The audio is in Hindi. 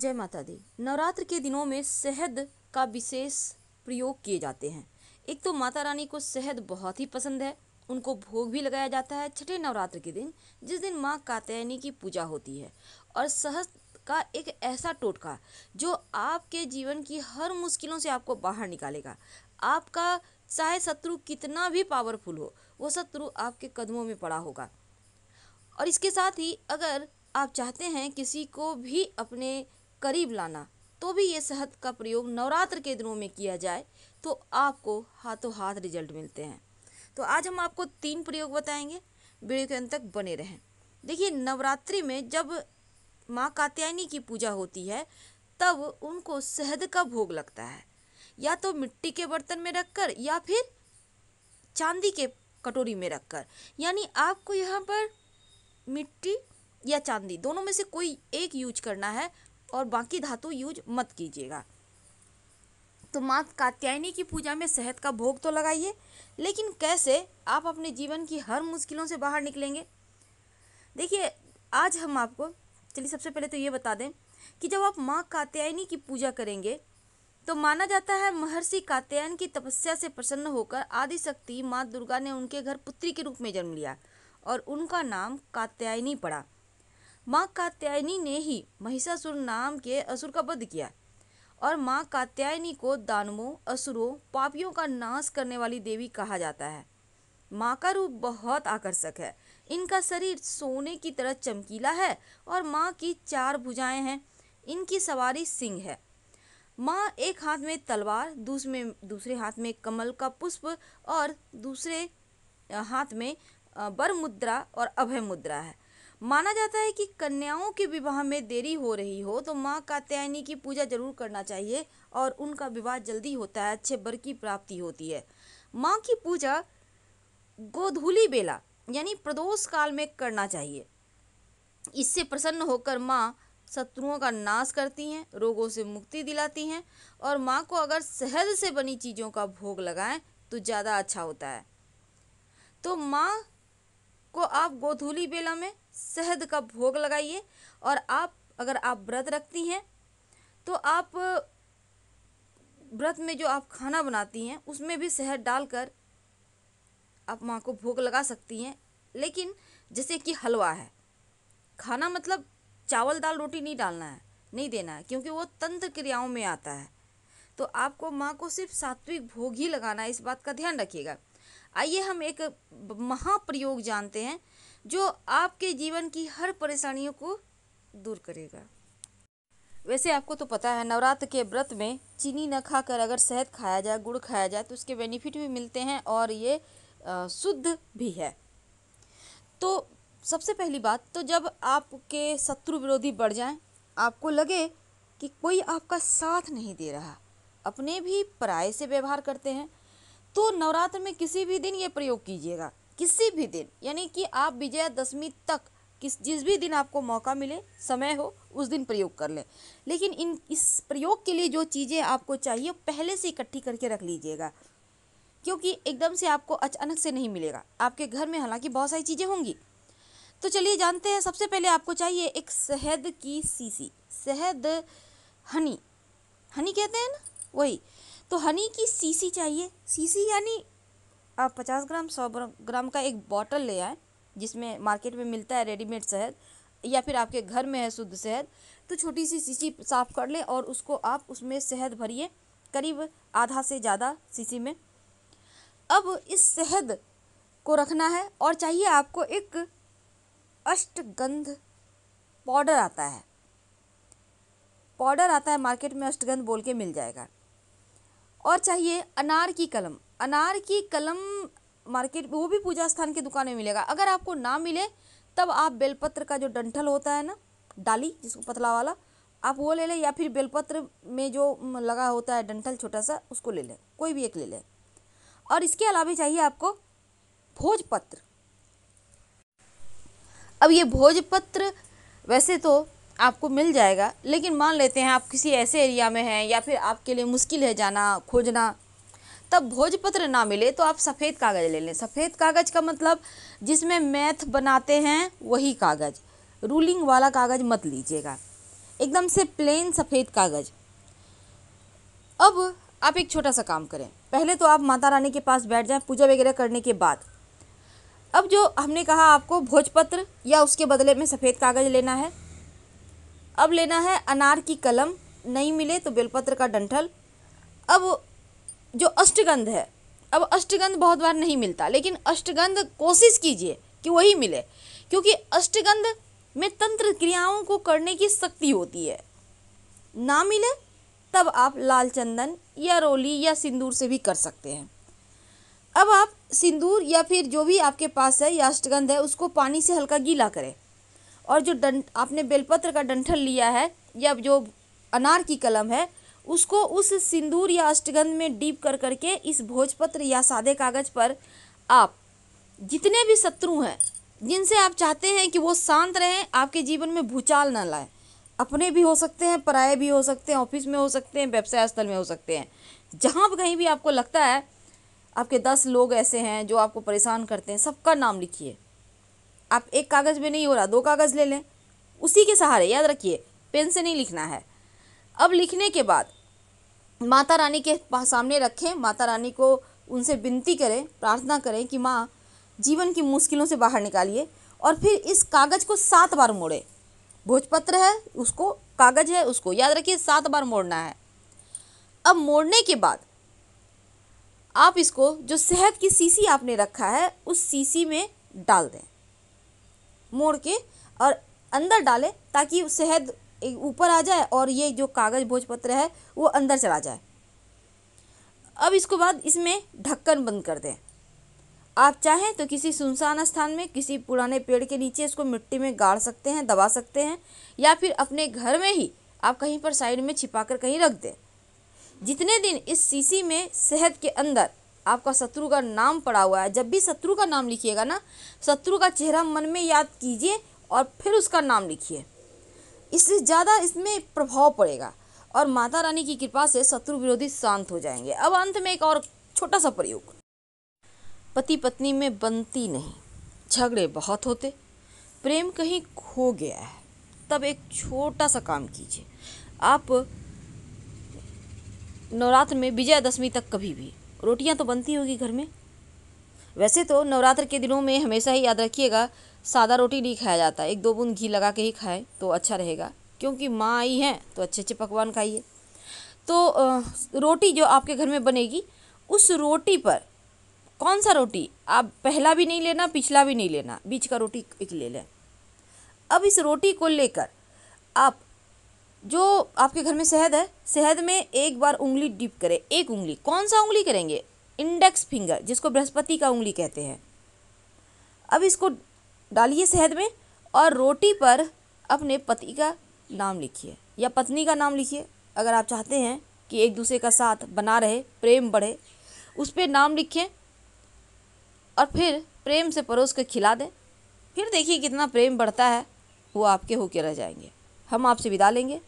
जय माता दी नवरात्र के दिनों में शहद का विशेष प्रयोग किए जाते हैं एक तो माता रानी को शहद बहुत ही पसंद है उनको भोग भी लगाया जाता है छठे नवरात्र के दिन जिस दिन माँ कात्यायनी की पूजा होती है और शहद का एक ऐसा टोटका जो आपके जीवन की हर मुश्किलों से आपको बाहर निकालेगा आपका चाहे शत्रु कितना भी पावरफुल हो वो शत्रु आपके कदमों में पड़ा होगा और इसके साथ ही अगर आप चाहते हैं किसी को भी अपने करीब लाना तो भी ये शहद का प्रयोग नवरात्र के दिनों में किया जाए तो आपको हाथों हाथ रिजल्ट मिलते हैं तो आज हम आपको तीन प्रयोग बताएंगे वीडियो के अंत तक बने रहें देखिए नवरात्रि में जब माँ कात्यायनी की पूजा होती है तब उनको शहद का भोग लगता है या तो मिट्टी के बर्तन में रखकर या फिर चांदी के कटोरी में रखकर यानी आपको यहाँ पर मिट्टी या चांदी दोनों में से कोई एक यूज करना है और बाकी धातु यूज मत कीजिएगा तो माँ कात्यायनी की पूजा में सेहत का भोग तो लगाइए लेकिन कैसे आप अपने जीवन की हर मुश्किलों से बाहर निकलेंगे देखिए आज हम आपको चलिए सबसे पहले तो ये बता दें कि जब आप माँ कात्यायनी की पूजा करेंगे तो माना जाता है महर्षि कात्यायन की तपस्या से प्रसन्न होकर आदिशक्ति माँ दुर्गा ने उनके घर पुत्री के रूप में जन्म लिया और उनका नाम कात्यायनी पड़ा माँ कात्यायनी ने ही महिषासुर नाम के असुर का वध किया और माँ कात्यायनी को दानवों असुरों पापियों का नाश करने वाली देवी कहा जाता है माँ का रूप बहुत आकर्षक है इनका शरीर सोने की तरह चमकीला है और माँ की चार भुजाएं हैं इनकी सवारी सिंह है माँ एक हाथ में तलवार दूसरे दूसरे हाथ में कमल का पुष्प और दूसरे हाथ में बर मुद्रा और अभय मुद्रा है माना जाता है कि कन्याओं के विवाह में देरी हो रही हो तो माँ कात्यायनी की पूजा जरूर करना चाहिए और उनका विवाह जल्दी होता है अच्छे बर की प्राप्ति होती है माँ की पूजा गोधूली बेला यानी प्रदोष काल में करना चाहिए इससे प्रसन्न होकर माँ शत्रुओं का नाश करती हैं रोगों से मुक्ति दिलाती हैं और माँ को अगर शहद से बनी चीज़ों का भोग लगाएं तो ज़्यादा अच्छा होता है तो माँ को आप गोधूली बेला में शहद का भोग लगाइए और आप अगर आप व्रत रखती हैं तो आप व्रत में जो आप खाना बनाती हैं उसमें भी शहद डालकर आप माँ को भोग लगा सकती हैं लेकिन जैसे कि हलवा है खाना मतलब चावल दाल रोटी नहीं डालना है नहीं देना है क्योंकि वो तंत्र क्रियाओं में आता है तो आपको माँ को सिर्फ सात्विक भोग ही लगाना है इस बात का ध्यान रखिएगा आइए हम एक महाप्रयोग जानते हैं जो आपके जीवन की हर परेशानियों को दूर करेगा वैसे आपको तो पता है नवरात्र के व्रत में चीनी न खाकर अगर शहद खाया जाए गुड़ खाया जाए तो उसके बेनिफिट भी मिलते हैं और ये शुद्ध भी है तो सबसे पहली बात तो जब आपके शत्रु विरोधी बढ़ जाए आपको लगे कि कोई आपका साथ नहीं दे रहा अपने भी पराये से व्यवहार करते हैं तो नवरात्र में किसी भी दिन ये प्रयोग कीजिएगा किसी भी दिन यानी कि आप विजयादशमी तक किस जिस भी दिन आपको मौका मिले समय हो उस दिन प्रयोग कर लें लेकिन इन इस प्रयोग के लिए जो चीज़ें आपको चाहिए पहले से इकट्ठी करके रख लीजिएगा क्योंकि एकदम से आपको अचानक से नहीं मिलेगा आपके घर में हालांकि बहुत सारी चीज़ें होंगी तो चलिए जानते हैं सबसे पहले आपको चाहिए एक शहद की सीसी शहद हनी हनी कहते हैं ना वही तो हनी की सीसी चाहिए सीसी यानी आप पचास ग्राम सौ ग्राम का एक बॉटल ले आएँ जिसमें मार्केट में मिलता है रेडीमेड शहद या फिर आपके घर में है शुद्ध शहद तो छोटी सी सीसी साफ़ कर लें और उसको आप उसमें शहद भरिए करीब आधा से ज़्यादा सीसी में अब इस शहद को रखना है और चाहिए आपको एक अष्टगंध पाउडर आता है पाउडर आता है मार्केट में अष्टगंध बोल के मिल जाएगा और चाहिए अनार की कलम अनार की कलम मार्केट वो भी पूजा स्थान की दुकान में मिलेगा अगर आपको ना मिले तब आप बेलपत्र का जो डंठल होता है ना डाली जिसको पतला वाला आप वो ले लें या फिर बेलपत्र में जो लगा होता है डंठल छोटा सा उसको ले लें कोई भी एक ले लें और इसके अलावा चाहिए आपको भोजपत्र अब ये भोजपत्र वैसे तो आपको मिल जाएगा लेकिन मान लेते हैं आप किसी ऐसे एरिया में हैं या फिर आपके लिए मुश्किल है जाना खोजना तब भोजपत्र ना मिले तो आप सफ़ेद कागज़ ले लें सफ़ेद कागज़ का मतलब जिसमें मैथ बनाते हैं वही कागज़ रूलिंग वाला कागज़ मत लीजिएगा एकदम से प्लेन सफ़ेद कागज़ अब आप एक छोटा सा काम करें पहले तो आप माता रानी के पास बैठ जाएं पूजा वगैरह करने के बाद अब जो हमने कहा आपको भोजपत्र या उसके बदले में सफ़ेद कागज़ लेना है अब लेना है अनार की कलम नहीं मिले तो बेलपत्र का डंठल अब जो अष्टगंध है अब अष्टगंध बहुत बार नहीं मिलता लेकिन अष्टगंध कोशिश कीजिए कि वही मिले क्योंकि अष्टगंध में तंत्र क्रियाओं को करने की शक्ति होती है ना मिले तब आप लाल चंदन या रोली या सिंदूर से भी कर सकते हैं अब आप सिंदूर या फिर जो भी आपके पास है या अष्टगंध है उसको पानी से हल्का गीला करें और जो डं आपने बेलपत्र का डंठल लिया है या जो अनार की कलम है उसको उस सिंदूर या अष्टगंध में डीप कर करके इस भोजपत्र या सादे कागज़ पर आप जितने भी शत्रु हैं जिनसे आप चाहते हैं कि वो शांत रहें आपके जीवन में भूचाल ना लाए अपने भी हो सकते हैं पराए भी हो सकते हैं ऑफिस में हो सकते हैं व्यवसाय स्थल में हो सकते हैं जहाँ भी कहीं भी आपको लगता है आपके दस लोग ऐसे हैं जो आपको परेशान करते हैं सबका नाम लिखिए आप एक कागज़ में नहीं हो रहा दो कागज़ ले लें उसी के सहारे याद रखिए पेन से नहीं लिखना है अब लिखने के बाद माता रानी के सामने रखें माता रानी को उनसे विनती करें प्रार्थना करें कि माँ जीवन की मुश्किलों से बाहर निकालिए और फिर इस कागज़ को सात बार मोड़े भोजपत्र है उसको कागज़ है उसको याद रखिए सात बार मोड़ना है अब मोड़ने के बाद आप इसको जो सेहत की सीसी आपने रखा है उस सीसी में डाल दें मोड़ के और अंदर डालें ताकि शहद ऊपर आ जाए और ये जो कागज़ भोजपत्र है वो अंदर चला जाए अब इसको बाद इसमें ढक्कन बंद कर दें आप चाहें तो किसी सुनसान स्थान में किसी पुराने पेड़ के नीचे इसको मिट्टी में गाड़ सकते हैं दबा सकते हैं या फिर अपने घर में ही आप कहीं पर साइड में छिपा कर कहीं रख दें जितने दिन इस शीशी में शहद के अंदर आपका शत्रु का नाम पड़ा हुआ है जब भी शत्रु का नाम लिखिएगा ना शत्रु का चेहरा मन में याद कीजिए और फिर उसका नाम लिखिए इससे ज़्यादा इसमें प्रभाव पड़ेगा और माता रानी की कृपा से शत्रु विरोधी शांत हो जाएंगे अब अंत में एक और छोटा सा प्रयोग पति पत्नी में बनती नहीं झगड़े बहुत होते प्रेम कहीं खो गया है तब एक छोटा सा काम कीजिए आप नवरात्र में विजयादशमी तक कभी भी रोटियां तो बनती होगी घर में वैसे तो नवरात्र के दिनों में हमेशा ही याद रखिएगा सादा रोटी नहीं खाया जाता एक दो बूंद घी लगा के ही खाएं तो अच्छा रहेगा क्योंकि माँ आई हैं तो अच्छे अच्छे पकवान खाइए तो रोटी जो आपके घर में बनेगी उस रोटी पर कौन सा रोटी आप पहला भी नहीं लेना पिछला भी नहीं लेना बीच का रोटी एक ले लें अब इस रोटी को लेकर आप जो आपके घर में शहद है शहद में एक बार उंगली डिप करें एक उंगली कौन सा उंगली करेंगे इंडेक्स फिंगर जिसको बृहस्पति का उंगली कहते हैं अब इसको डालिए शहद में और रोटी पर अपने पति का नाम लिखिए या पत्नी का नाम लिखिए अगर आप चाहते हैं कि एक दूसरे का साथ बना रहे प्रेम बढ़े उस पर नाम लिखें और फिर प्रेम से परोस कर खिला दें फिर देखिए कितना प्रेम बढ़ता है वो आपके होके रह जाएंगे हम आपसे विदा लेंगे